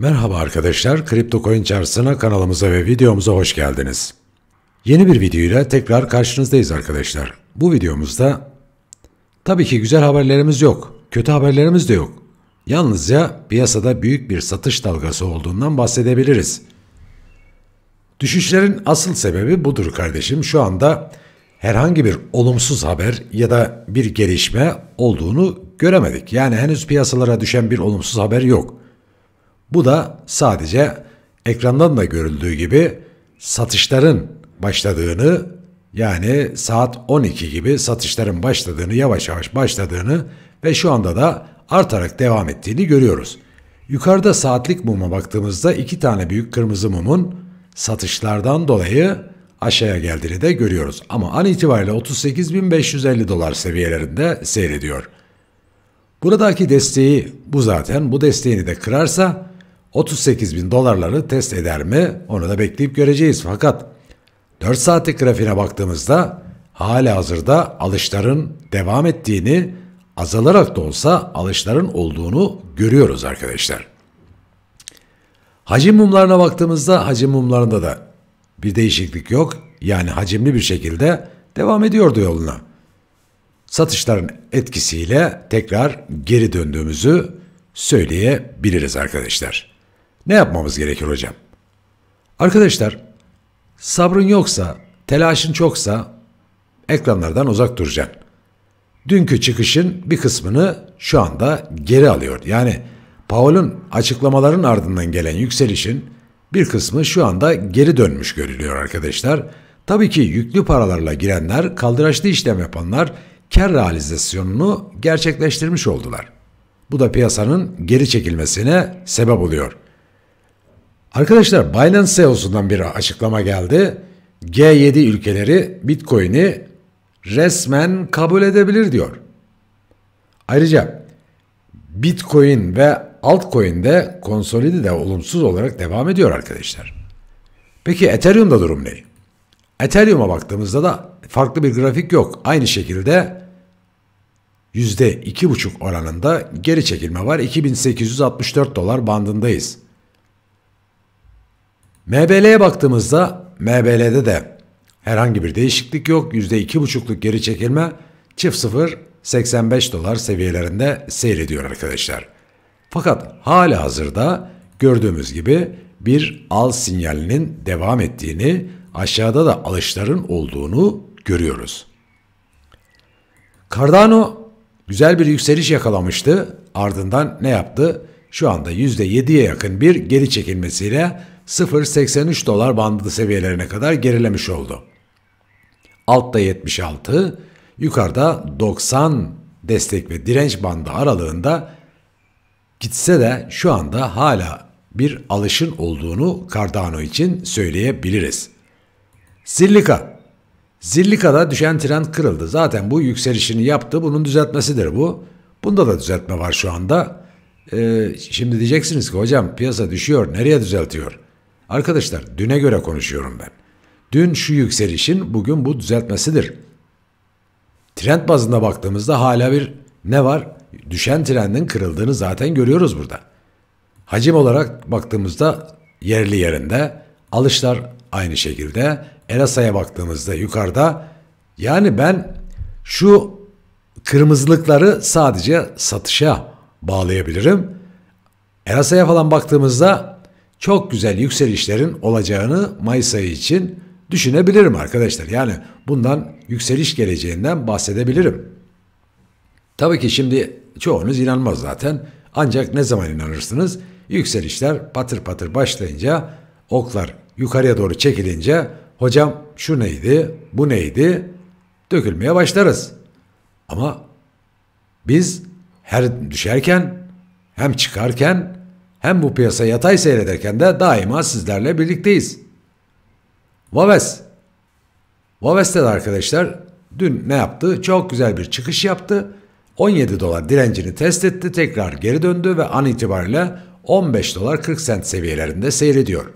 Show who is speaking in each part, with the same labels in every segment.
Speaker 1: Merhaba arkadaşlar, CryptoCoin çarşısına kanalımıza ve videomuza hoş geldiniz. Yeni bir videoyla tekrar karşınızdayız arkadaşlar. Bu videomuzda tabii ki güzel haberlerimiz yok, kötü haberlerimiz de yok. Yalnızca piyasada büyük bir satış dalgası olduğundan bahsedebiliriz. Düşüşlerin asıl sebebi budur kardeşim. Şu anda herhangi bir olumsuz haber ya da bir gelişme olduğunu göremedik. Yani henüz piyasalara düşen bir olumsuz haber yok. Bu da sadece ekrandan da görüldüğü gibi satışların başladığını yani saat 12 gibi satışların başladığını yavaş yavaş başladığını ve şu anda da artarak devam ettiğini görüyoruz. Yukarıda saatlik muma baktığımızda iki tane büyük kırmızı mumun satışlardan dolayı aşağıya geldiğini de görüyoruz. Ama an itibariyle 38.550 dolar seviyelerinde seyrediyor. Buradaki desteği bu zaten. Bu desteğini de kırarsa 38 bin dolarları test eder mi onu da bekleyip göreceğiz. Fakat 4 saatlik grafiğine baktığımızda hala hazırda alışların devam ettiğini azalarak da olsa alışların olduğunu görüyoruz arkadaşlar. Hacim mumlarına baktığımızda hacim mumlarında da bir değişiklik yok. Yani hacimli bir şekilde devam ediyordu yoluna. Satışların etkisiyle tekrar geri döndüğümüzü söyleyebiliriz arkadaşlar. Ne yapmamız gerekir hocam? Arkadaşlar sabrın yoksa, telaşın çoksa ekranlardan uzak duracaksın. Dünkü çıkışın bir kısmını şu anda geri alıyor. Yani Paul'un açıklamaların ardından gelen yükselişin bir kısmı şu anda geri dönmüş görülüyor arkadaşlar. Tabii ki yüklü paralarla girenler, kaldıraçlı işlem yapanlar kar realizasyonunu gerçekleştirmiş oldular. Bu da piyasanın geri çekilmesine sebep oluyor.'' Arkadaşlar Binance CEO'sundan bir açıklama geldi. G7 ülkeleri Bitcoin'i resmen kabul edebilir diyor. Ayrıca Bitcoin ve altcoin'de konsolide de olumsuz olarak devam ediyor arkadaşlar. Peki Ethereum'da durum ne? Ethereum'a baktığımızda da farklı bir grafik yok. Aynı şekilde %2,5 oranında geri çekilme var. 2864 dolar bandındayız. MBL'ye baktığımızda MBL'de de herhangi bir değişiklik yok. %2,5'luk geri çekilme çift sıfır 85 dolar seviyelerinde seyrediyor arkadaşlar. Fakat hala hazırda gördüğümüz gibi bir al sinyalinin devam ettiğini, aşağıda da alışların olduğunu görüyoruz. Cardano güzel bir yükseliş yakalamıştı. Ardından ne yaptı? Şu anda %7'ye yakın bir geri çekilmesiyle 0.83 dolar bandı seviyelerine kadar gerilemiş oldu. Altta 76, yukarıda 90 destek ve direnç bandı aralığında gitse de şu anda hala bir alışın olduğunu Cardano için söyleyebiliriz. Zillika. Zillika'da düşen trend kırıldı. Zaten bu yükselişini yaptı. Bunun düzeltmesidir bu. Bunda da düzeltme var şu anda. Ee, şimdi diyeceksiniz ki hocam piyasa düşüyor. Nereye düzeltiyor? Arkadaşlar düne göre konuşuyorum ben. Dün şu yükselişin bugün bu düzeltmesidir. Trend bazında baktığımızda hala bir ne var? Düşen trendin kırıldığını zaten görüyoruz burada. Hacim olarak baktığımızda yerli yerinde, alışlar aynı şekilde, Erasa'ya baktığımızda yukarıda. Yani ben şu kırmızılıkları sadece satışa bağlayabilirim. Erasa'ya falan baktığımızda çok güzel yükselişlerin olacağını Mayıs ayı için düşünebilirim arkadaşlar. Yani bundan yükseliş geleceğinden bahsedebilirim. Tabii ki şimdi çoğunuz inanmaz zaten. Ancak ne zaman inanırsınız? Yükselişler patır patır başlayınca, oklar yukarıya doğru çekilince, hocam şu neydi, bu neydi? Dökülmeye başlarız. Ama biz her düşerken hem çıkarken hem bu piyasa yatay seyrederken de daima sizlerle birlikteyiz. Vaves. Vaves'te de arkadaşlar dün ne yaptı? Çok güzel bir çıkış yaptı. 17 dolar direncini test etti. Tekrar geri döndü ve an itibariyle 15 dolar 40 sent seviyelerinde seyrediyor.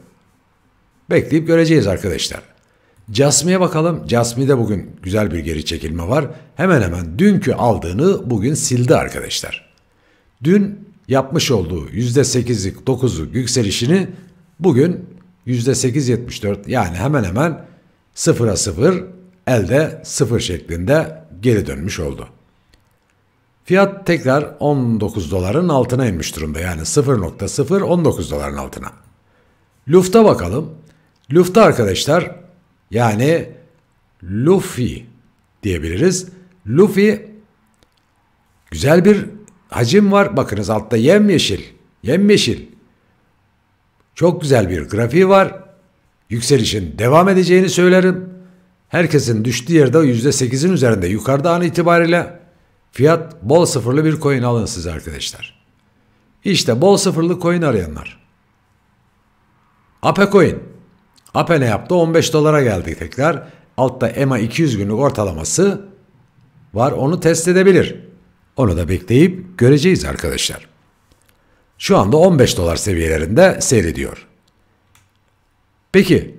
Speaker 1: Bekleyip göreceğiz arkadaşlar. Casmi'ye bakalım. Casmi'de bugün güzel bir geri çekilme var. Hemen hemen dünkü aldığını bugün sildi arkadaşlar. Dün yapmış olduğu %8'lik 9'u yükselişini bugün %8.74 yani hemen hemen sıfıra sıfır elde sıfır şeklinde geri dönmüş oldu. Fiyat tekrar 19 doların altına inmiş durumda yani 0.019 doların altına. Luft'a bakalım. Luft'a arkadaşlar yani Luffy diyebiliriz. Luffy güzel bir hacim var. Bakınız altta yemyeşil. Yemyeşil. Çok güzel bir grafiği var. Yükselişin devam edeceğini söylerim. Herkesin düştüğü yerde %8'in üzerinde yukarıda an itibariyle fiyat bol sıfırlı bir coin alın siz arkadaşlar. İşte bol sıfırlı coin arayanlar. Ape coin. Ape ne yaptı? 15 dolara geldi tekrar. Altta EMA 200 günlük ortalaması var. Onu test edebilir. Onu da bekleyip göreceğiz arkadaşlar. Şu anda 15 dolar seviyelerinde seyrediyor. Peki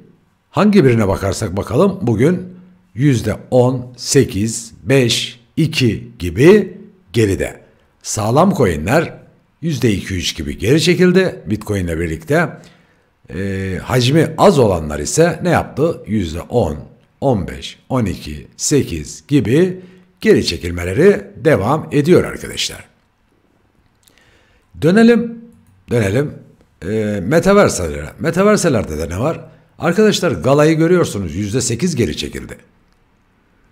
Speaker 1: hangi birine bakarsak bakalım bugün %10, 8, 5, 2 gibi geride. Sağlam coinler %2-3 gibi geri çekildi Bitcoin ile birlikte. E, hacmi az olanlar ise ne yaptı? %10, 15, 12, 8 gibi geri çekilmeleri devam ediyor arkadaşlar. Dönelim, dönelim e, metaverselere. Metaverselerde de ne var? Arkadaşlar galayı görüyorsunuz %8 geri çekildi.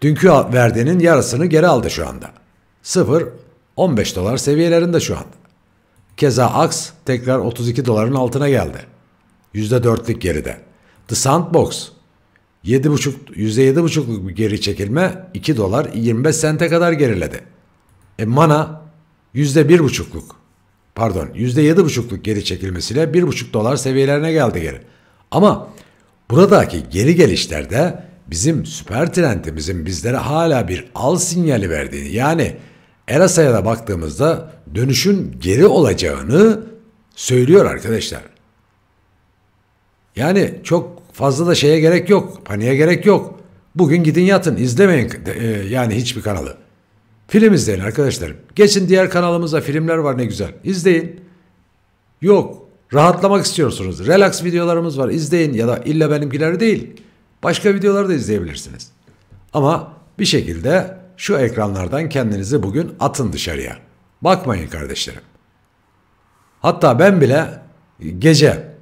Speaker 1: Dünkü verdiğinin yarısını geri aldı şu anda. 0, 15 dolar seviyelerinde şu anda. Keza Aks tekrar 32 doların altına geldi. %4'lük geride. The Sandbox 7,5 %7,5'luk bir geri çekilme 2 dolar 25 sente kadar geriledi. E mana %1,5'luk pardon %7,5'luk geri çekilmesiyle 1,5 dolar seviyelerine geldi geri. Ama buradaki geri gelişlerde bizim süper trendimizin bizlere hala bir al sinyali verdiğini yani Erasa'ya da baktığımızda dönüşün geri olacağını söylüyor arkadaşlar. Yani çok Fazla da şeye gerek yok. Paniğe gerek yok. Bugün gidin yatın. izlemeyin e, yani hiçbir kanalı. Film izleyin arkadaşlarım. Geçin diğer kanalımıza filmler var ne güzel. İzleyin. Yok. Rahatlamak istiyorsunuz. Relax videolarımız var. İzleyin ya da illa benimkiler değil. Başka videoları da izleyebilirsiniz. Ama bir şekilde şu ekranlardan kendinizi bugün atın dışarıya. Bakmayın kardeşlerim. Hatta ben bile gece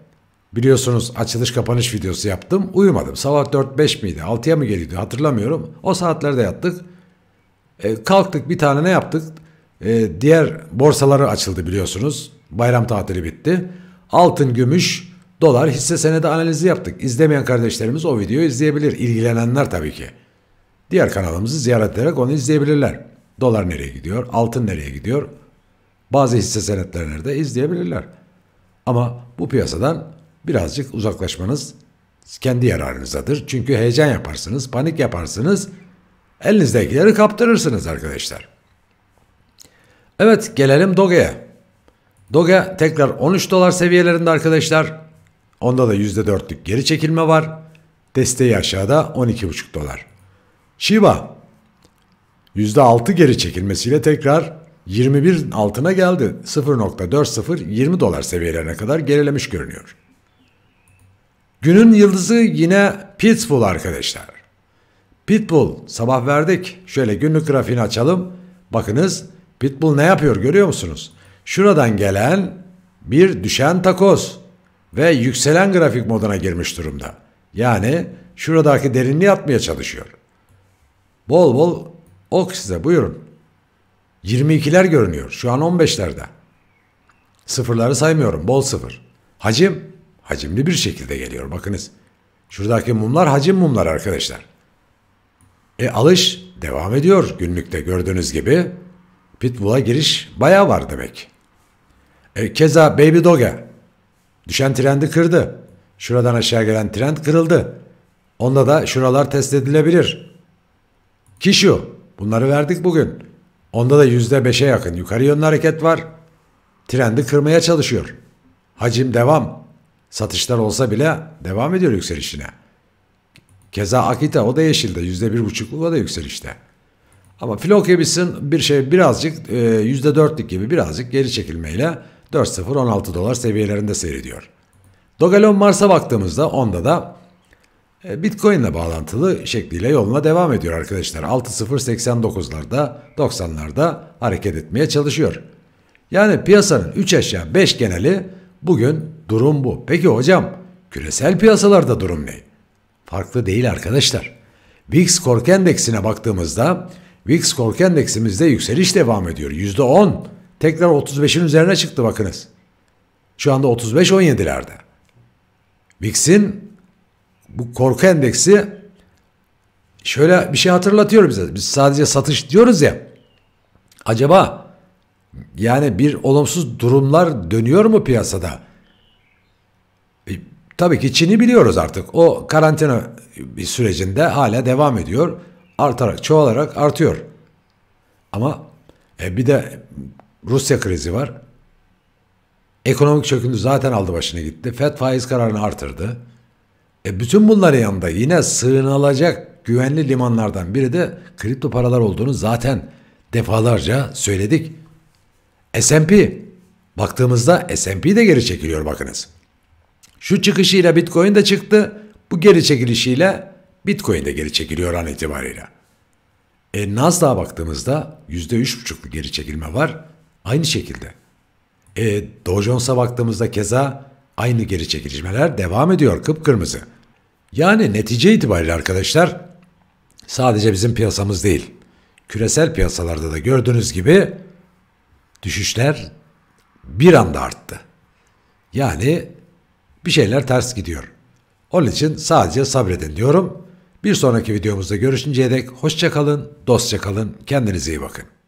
Speaker 1: Biliyorsunuz açılış kapanış videosu yaptım. Uyumadım. Sabah 4-5 miydi? 6'ya mı geliyordu? Hatırlamıyorum. O saatlerde yattık. E, kalktık bir tane ne yaptık? E, diğer borsaları açıldı biliyorsunuz. Bayram tatili bitti. Altın, gümüş, dolar hisse senedi analizi yaptık. İzlemeyen kardeşlerimiz o videoyu izleyebilir. İlgilenenler tabii ki. Diğer kanalımızı ziyaret ederek onu izleyebilirler. Dolar nereye gidiyor? Altın nereye gidiyor? Bazı hisse senetlerini de izleyebilirler. Ama bu piyasadan birazcık uzaklaşmanız kendi yararınızdadır Çünkü heyecan yaparsınız, panik yaparsınız. Elinizdekileri kaptırırsınız arkadaşlar. Evet gelelim Doge'ye. Doge tekrar 13 dolar seviyelerinde arkadaşlar. Onda da %4'lük geri çekilme var. Desteği aşağıda 12,5 dolar. Shiba %6 geri çekilmesiyle tekrar 21 altına geldi. 0.40 20 dolar seviyelerine kadar gerilemiş görünüyor. Günün yıldızı yine Pitbull arkadaşlar. Pitbull sabah verdik. Şöyle günlük grafiğini açalım. Bakınız Pitbull ne yapıyor görüyor musunuz? Şuradan gelen bir düşen takoz ve yükselen grafik moduna girmiş durumda. Yani şuradaki derinliği atmaya çalışıyor. Bol bol ok size buyurun. 22'ler görünüyor. Şu an 15'lerde. Sıfırları saymıyorum. Bol sıfır. Hacim hacimli bir şekilde geliyor bakınız. Şuradaki mumlar hacim mumlar arkadaşlar. E alış devam ediyor günlükte gördüğünüz gibi. Pitbull'a giriş bayağı var demek. E, keza Baby Dog'a düşen trendi kırdı. Şuradan aşağı gelen trend kırıldı. Onda da şuralar test edilebilir. Kişu bunları verdik bugün. Onda da %5'e yakın yukarı yönlü hareket var. Trendi kırmaya çalışıyor. Hacim devam. Satışlar olsa bile devam ediyor yükselişine. Keza Akita o da yeşilde. Yüzde bir buçukluk da yükselişte. Ama Flokebis'in bir şey birazcık e, yüzde dörtlük gibi birazcık geri çekilmeyle 4.0-16 dolar seviyelerinde seyrediyor. Dogalon Mars'a baktığımızda onda da e, Bitcoin'le bağlantılı şekliyle yoluna devam ediyor arkadaşlar. 6.089'larda 90'larda hareket etmeye çalışıyor. Yani piyasanın 3 aşağı 5 geneli Bugün durum bu. Peki hocam küresel piyasalarda durum ne? Farklı değil arkadaşlar. VIX Kork Endeksine baktığımızda VIX Kork Endeksimizde yükseliş devam ediyor. %10. Tekrar 35'in üzerine çıktı bakınız. Şu anda 35-17'lerde. VIX'in bu korku endeksi şöyle bir şey hatırlatıyor bize. Biz sadece satış diyoruz ya. Acaba yani bir olumsuz durumlar dönüyor mu piyasada? E, tabii ki Çin'i biliyoruz artık. O karantina sürecinde hala devam ediyor. Artarak, çoğalarak artıyor. Ama e, bir de Rusya krizi var. Ekonomik çöküntü zaten aldı başını gitti. FED faiz kararını artırdı. E bütün bunların yanında yine sığınılacak güvenli limanlardan biri de kripto paralar olduğunu zaten defalarca söyledik. S&P baktığımızda S&P de geri çekiliyor bakınız. Şu çıkışıyla Bitcoin de çıktı. Bu geri çekilişiyle Bitcoin de geri çekiliyor an itibariyle. E, Nasdaq'a baktığımızda %3,5 bir geri çekilme var. Aynı şekilde. E, Dow Jones'a baktığımızda keza aynı geri çekilişmeler devam ediyor kıpkırmızı. Yani netice itibariyle arkadaşlar sadece bizim piyasamız değil. Küresel piyasalarda da gördüğünüz gibi Düşüşler bir anda arttı. Yani bir şeyler ters gidiyor. Onun için sadece sabredin diyorum. Bir sonraki videomuzda görüşünceye dek hoşça kalın, dostça kalın, kendinize iyi bakın.